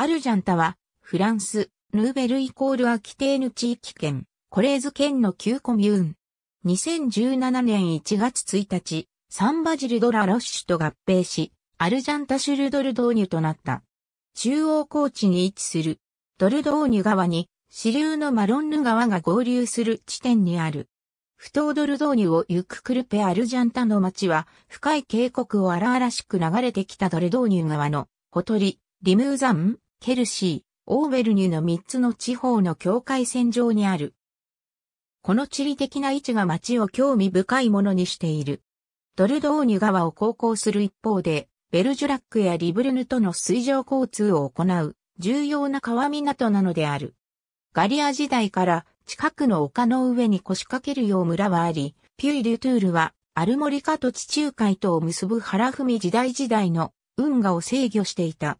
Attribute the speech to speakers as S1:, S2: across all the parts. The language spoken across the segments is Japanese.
S1: アルジャンタは、フランス、ヌーベルイコールアキテーヌ地域圏、コレーズ県の旧コミューン。2017年1月1日、サンバジルドラ・ロッシュと合併し、アルジャンタシュルドル導入となった。中央高地に位置する、ドルドーニュ川に、支流のマロンヌ川が合流する地点にある。不当ドルドーニュを行くクルペ・アルジャンタの町は、深い渓谷を荒々しく流れてきたドルドーニュ川の、ほとり、リムーザンケルシー、オーベルニュの3つの地方の境界線上にある。この地理的な位置が街を興味深いものにしている。ドルドーニュ川を航行する一方で、ベルジュラックやリブルヌとの水上交通を行う重要な川港なのである。ガリア時代から近くの丘の上に腰掛けるよう村はあり、ピュイ・ルトゥールはアルモリカと地中海とを結ぶ原文時代時代の運河を制御していた。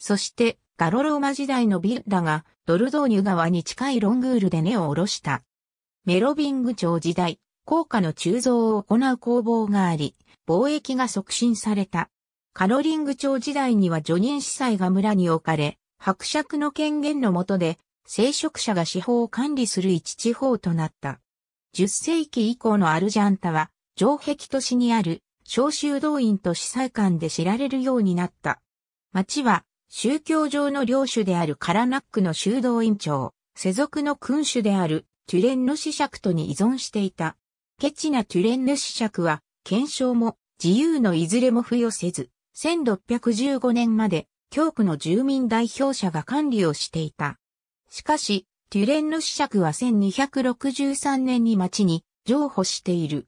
S1: そしてガロローマ時代のビッだがドルドーニュ川に近いロングールで根を下ろした。メロビング朝時代、高価の鋳造を行う工房があり、貿易が促進された。カロリング朝時代には叙人司祭が村に置かれ、伯爵の権限の下で、聖職者が司法を管理する一地方となった。10世紀以降のアルジャンタは、城壁都市にある、召集動員と司祭官で知られるようになった。町は、宗教上の領主であるカラナックの修道院長、世俗の君主であるトゥレンヌ子爵とに依存していた。ケチなトゥレンヌ子爵は、検証も自由のいずれも付与せず、1615年まで教区の住民代表者が管理をしていた。しかし、トゥレンヌ子爵は1263年に町に譲歩している。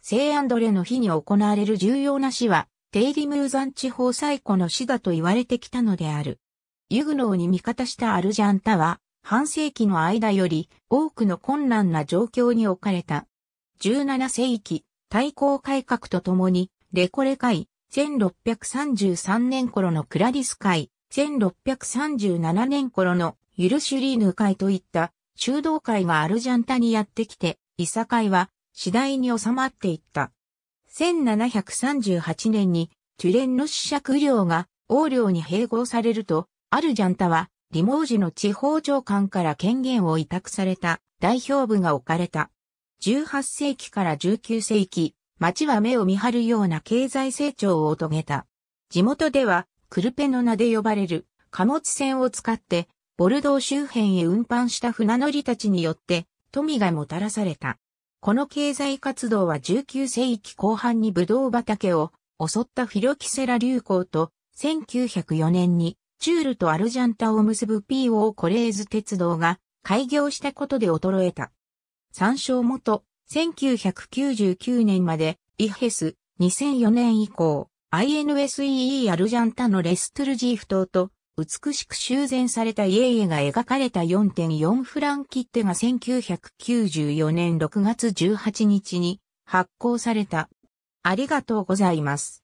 S1: 聖アンドレの日に行われる重要な死は、デイリムーザン地方最古の市だと言われてきたのである。ユグノーに味方したアルジャンタは、半世紀の間より多くの困難な状況に置かれた。17世紀、対抗改革とともに、レコレ会、1633年頃のクラリス会、1637年頃のユルシュリーヌ会といった修道会がアルジャンタにやってきて、イサ会は次第に収まっていった。1738年にトゥレンの主爵領が王領に併合されると、アルジャンタは、リモージの地方長官から権限を委託された代表部が置かれた。18世紀から19世紀、町は目を見張るような経済成長を遂げた。地元では、クルペの名で呼ばれる貨物船を使って、ボルドー周辺へ運搬した船乗りたちによって、富がもたらされた。この経済活動は19世紀後半にブドウ畑を襲ったフィロキセラ流行と、1904年にチュールとアルジャンタを結ぶ PO コレーズ鉄道が開業したことで衰えた。参照元、1999年まで、イヘス、2004年以降、INSEE アルジャンタのレストルジーフ島と美しく修繕された家々が描かれた4.4フラン切手が1994年6月18日に発行された。ありがとうございます。